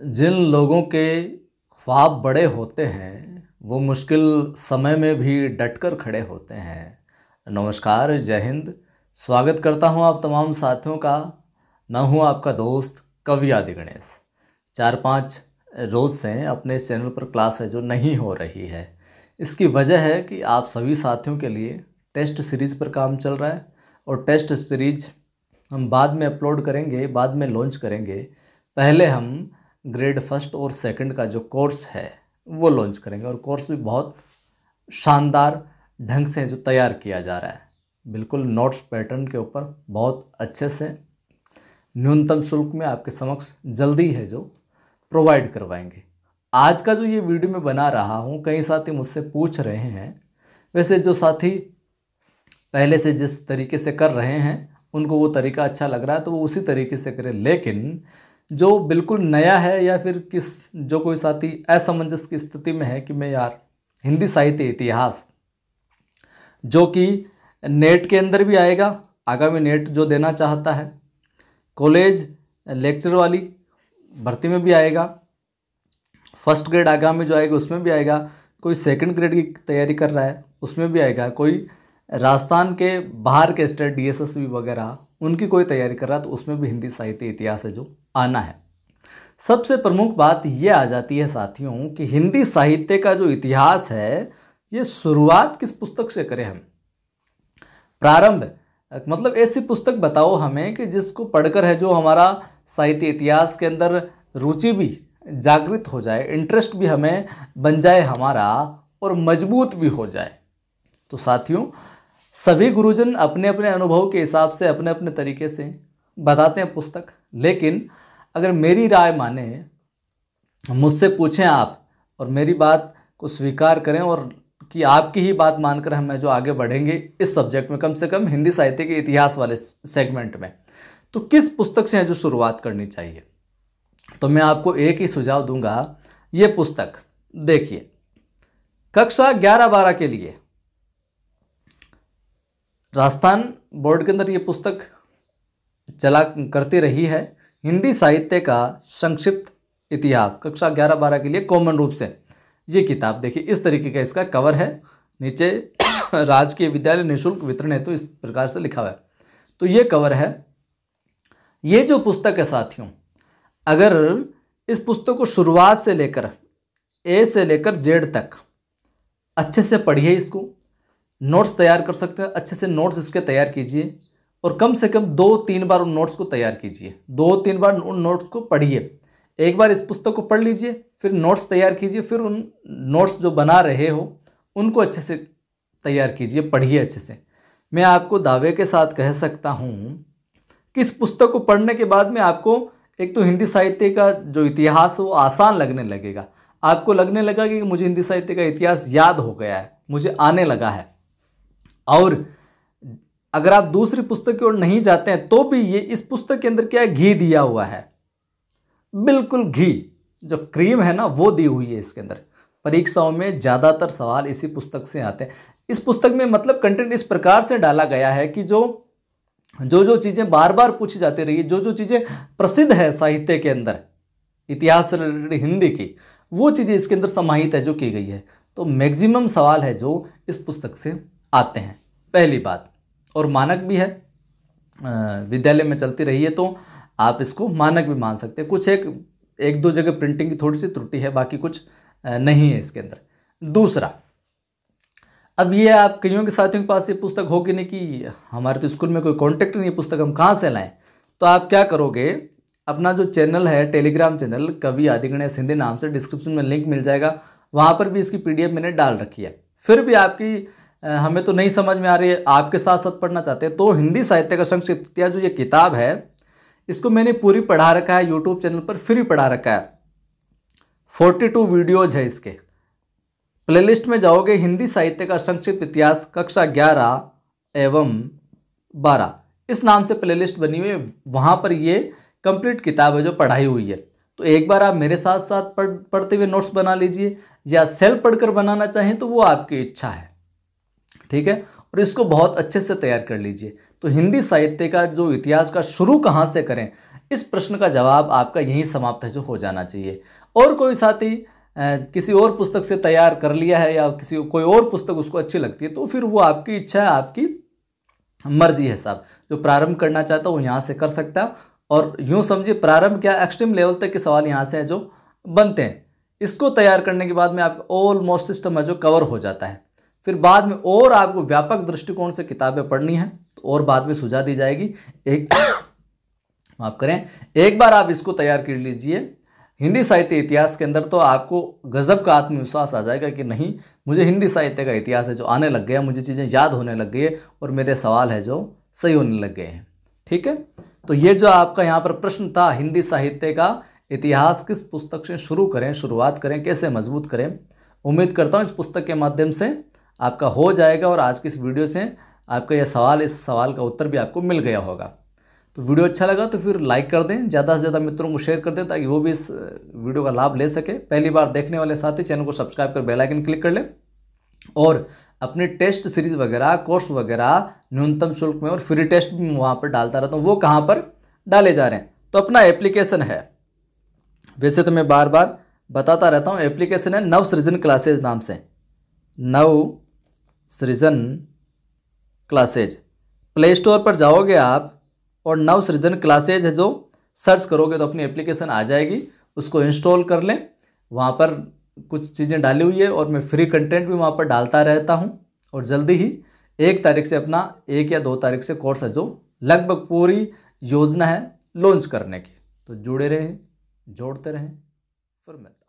जिन लोगों के ख्वाब बड़े होते हैं वो मुश्किल समय में भी डटकर खड़े होते हैं नमस्कार जय हिंद स्वागत करता हूँ आप तमाम साथियों का मैं हूँ आपका दोस्त कवि आदि गणेश चार पाँच रोज़ से अपने इस चैनल पर क्लास है जो नहीं हो रही है इसकी वजह है कि आप सभी साथियों के लिए टेस्ट सीरीज़ पर काम चल रहा है और टेस्ट सीरीज हम बाद में अपलोड करेंगे बाद में लॉन्च करेंगे पहले हम ग्रेड फर्स्ट और सेकंड का जो कोर्स है वो लॉन्च करेंगे और कोर्स भी बहुत शानदार ढंग से जो तैयार किया जा रहा है बिल्कुल नोट्स पैटर्न के ऊपर बहुत अच्छे से न्यूनतम शुल्क में आपके समक्ष जल्दी है जो प्रोवाइड करवाएंगे आज का जो ये वीडियो मैं बना रहा हूँ कई साथी मुझसे पूछ रहे हैं वैसे जो साथी पहले से जिस तरीके से कर रहे हैं उनको वो तरीका अच्छा लग रहा है तो वो उसी तरीके से करें लेकिन जो बिल्कुल नया है या फिर किस जो कोई साथी असमंजस की स्थिति में है कि मैं यार हिंदी साहित्य इतिहास जो कि नेट के अंदर भी आएगा आगामी नेट जो देना चाहता है कॉलेज लेक्चर वाली भर्ती में भी आएगा फर्स्ट ग्रेड आगामी जो आएगा उसमें भी आएगा कोई सेकंड ग्रेड की तैयारी कर रहा है उसमें भी आएगा कोई राजस्थान के बाहर के स्टेट डी वगैरह उनकी कोई तैयारी कर रहा है तो उसमें भी हिंदी साहित्य इतिहास है जो आना है सबसे प्रमुख बात यह आ जाती है साथियों कि हिंदी साहित्य का जो इतिहास है ये शुरुआत किस पुस्तक से करें हम प्रारंभ मतलब ऐसी पुस्तक बताओ हमें कि जिसको पढ़कर है जो हमारा साहित्य इतिहास के अंदर रुचि भी जागृत हो जाए इंटरेस्ट भी हमें बन जाए हमारा और मजबूत भी हो जाए तो साथियों सभी गुरुजन अपने अपने अनुभव के हिसाब से अपने अपने तरीके से बताते हैं पुस्तक लेकिन अगर मेरी राय माने मुझसे पूछें आप और मेरी बात को स्वीकार करें और कि आपकी ही बात मानकर हमें जो आगे बढ़ेंगे इस सब्जेक्ट में कम से कम हिंदी साहित्य के इतिहास वाले सेगमेंट में तो किस पुस्तक से है जो शुरुआत करनी चाहिए तो मैं आपको एक ही सुझाव दूंगा ये पुस्तक देखिए कक्षा ग्यारह बारह के लिए राजस्थान बोर्ड के अंदर ये पुस्तक चला करती रही है हिंदी साहित्य का संक्षिप्त इतिहास कक्षा ग्यारह बारह के लिए कॉमन रूप से ये किताब देखिए इस तरीके का इसका कवर है नीचे राजकीय विद्यालय निःशुल्क वितरण हेतु तो इस प्रकार से लिखा हुआ है तो ये कवर है ये जो पुस्तक है साथियों अगर इस पुस्तक को शुरुआत से लेकर ए से लेकर जेड तक अच्छे से पढ़िए इसको नोट्स तैयार कर सकते हैं अच्छे से नोट्स इसके तैयार कीजिए और कम से कम दो तीन बार उन नोट्स को तैयार कीजिए दो तीन बार उन नोट्स को पढ़िए एक बार इस पुस्तक को पढ़ लीजिए फिर नोट्स तैयार कीजिए फिर उन नोट्स जो बना रहे हो उनको अच्छे से तैयार कीजिए पढ़िए अच्छे से मैं आपको दावे के साथ कह सकता हूँ कि इस पुस्तक को पढ़ने के बाद में आपको एक तो हिंदी साहित्य का जो इतिहास वो आसान लगने लगेगा आपको लगने लगा कि मुझे हिंदी साहित्य का इतिहास याद हो गया है मुझे आने लगा है और अगर आप दूसरी पुस्तक की ओर नहीं जाते हैं तो भी ये इस पुस्तक के अंदर क्या है घी दिया हुआ है बिल्कुल घी जो क्रीम है ना वो दी हुई है इसके अंदर परीक्षाओं में ज़्यादातर सवाल इसी पुस्तक से आते हैं इस पुस्तक में मतलब कंटेंट इस प्रकार से डाला गया है कि जो जो जो चीज़ें बार बार पूछी जाती रही जो जो चीज़ें प्रसिद्ध है साहित्य के अंदर इतिहास से रिलेटेड हिंदी की वो चीज़ें इसके अंदर समाहित है जो की गई है तो मैक्सिमम सवाल है जो इस पुस्तक से आते हैं पहली बात और मानक भी है विद्यालय में चलती रही है तो आप इसको मानक भी मान सकते हैं कुछ एक एक दो जगह प्रिंटिंग की थोड़ी सी त्रुटि है बाकी कुछ नहीं है इसके अंदर दूसरा अब ये आप कईयों के साथियों के पास ये पुस्तक होगी नहीं कि हमारे तो स्कूल में कोई कॉन्टेक्ट नहीं है पुस्तक हम कहाँ से लाएँ तो आप क्या करोगे अपना जो चैनल है टेलीग्राम चैनल कवि गणेश हिंदी नाम से डिस्क्रिप्शन में लिंक मिल जाएगा वहाँ पर भी इसकी पीडीएफ मैंने डाल रखी है फिर भी आपकी हमें तो नहीं समझ में आ रही है आपके साथ साथ पढ़ना चाहते हैं तो हिंदी साहित्य का संक्षिप्त जो ये किताब है इसको मैंने पूरी पढ़ा रखा है यूट्यूब चैनल पर फ्री पढ़ा रखा है फोर्टी टू वीडियोज़ है इसके प्लेलिस्ट में जाओगे हिंदी साहित्य का संक्षिप्त इतिहास कक्षा ग्यारह एवं बारह इस नाम से प्लेलिस्ट बनी हुई है वहाँ पर ये कंप्लीट किताब है जो पढ़ाई हुई है तो एक बार आप मेरे साथ साथ पढ़ पढ़ते हुए नोट्स बना लीजिए या सेल्फ पढ़कर बनाना चाहें तो वो आपकी इच्छा है ठीक है और इसको बहुत अच्छे से तैयार कर लीजिए तो हिंदी साहित्य का जो इतिहास का शुरू कहाँ से करें इस प्रश्न का जवाब आपका यहीं समाप्त है जो हो जाना चाहिए और कोई साथी किसी और पुस्तक से तैयार कर लिया है या किसी कोई और पुस्तक उसको अच्छी लगती है तो फिर वो आपकी इच्छा है आपकी मर्जी है साहब जो प्रारंभ करना चाहता है वो यहाँ से कर सकता है और यूँ समझिए प्रारंभ क्या एक्सट्रीम लेवल तक के सवाल यहाँ से हैं जो बनते हैं इसको तैयार करने के बाद में आप ऑलमोस्ट सिस्टम है जो कवर हो जाता है फिर बाद में और आपको व्यापक दृष्टिकोण से किताबें पढ़नी हैं तो और बाद में सुझा दी जाएगी एक माफ़ करें एक बार आप इसको तैयार कर लीजिए हिंदी साहित्य इतिहास के अंदर तो आपको गज़ब का आत्मविश्वास आ जाएगा कि नहीं मुझे हिंदी साहित्य का इतिहास है जो आने लग गया मुझे चीज़ें याद होने लग गई है और मेरे सवाल है जो सही होने लग गए हैं ठीक है तो ये जो आपका यहाँ पर प्रश्न था हिंदी साहित्य का इतिहास किस पुस्तक से शुरू करें शुरुआत करें कैसे मजबूत करें उम्मीद करता हूँ इस पुस्तक के माध्यम से आपका हो जाएगा और आज की इस वीडियो से आपका यह सवाल इस सवाल का उत्तर भी आपको मिल गया होगा तो वीडियो अच्छा लगा तो फिर लाइक कर दें ज़्यादा से ज़्यादा मित्रों को शेयर कर दें ताकि वो भी इस वीडियो का लाभ ले सके पहली बार देखने वाले साथ ही चैनल को सब्सक्राइब कर बेल आइकन क्लिक कर लें और अपने टेस्ट सीरीज़ वगैरह कोर्स वगैरह न्यूनतम शुल्क में और फ्री टेस्ट भी वहाँ पर डालता रहता हूँ वो कहाँ पर डाले जा रहे हैं तो अपना एप्लीकेशन है वैसे तो मैं बार बार बताता रहता हूँ एप्लीकेशन है नव सृजन क्लासेज नाम से नव सृजन क्लासेज प्ले स्टोर पर जाओगे आप और नव सृजन क्लासेज है जो सर्च करोगे तो अपनी एप्लीकेशन आ जाएगी उसको इंस्टॉल कर लें वहाँ पर कुछ चीज़ें डाली हुई है और मैं फ्री कंटेंट भी वहाँ पर डालता रहता हूँ और जल्दी ही एक तारीख से अपना एक या दो तारीख से कोर्स है जो लगभग पूरी योजना है लॉन्च करने की तो जुड़े रहें जोड़ते रहें फिर मैं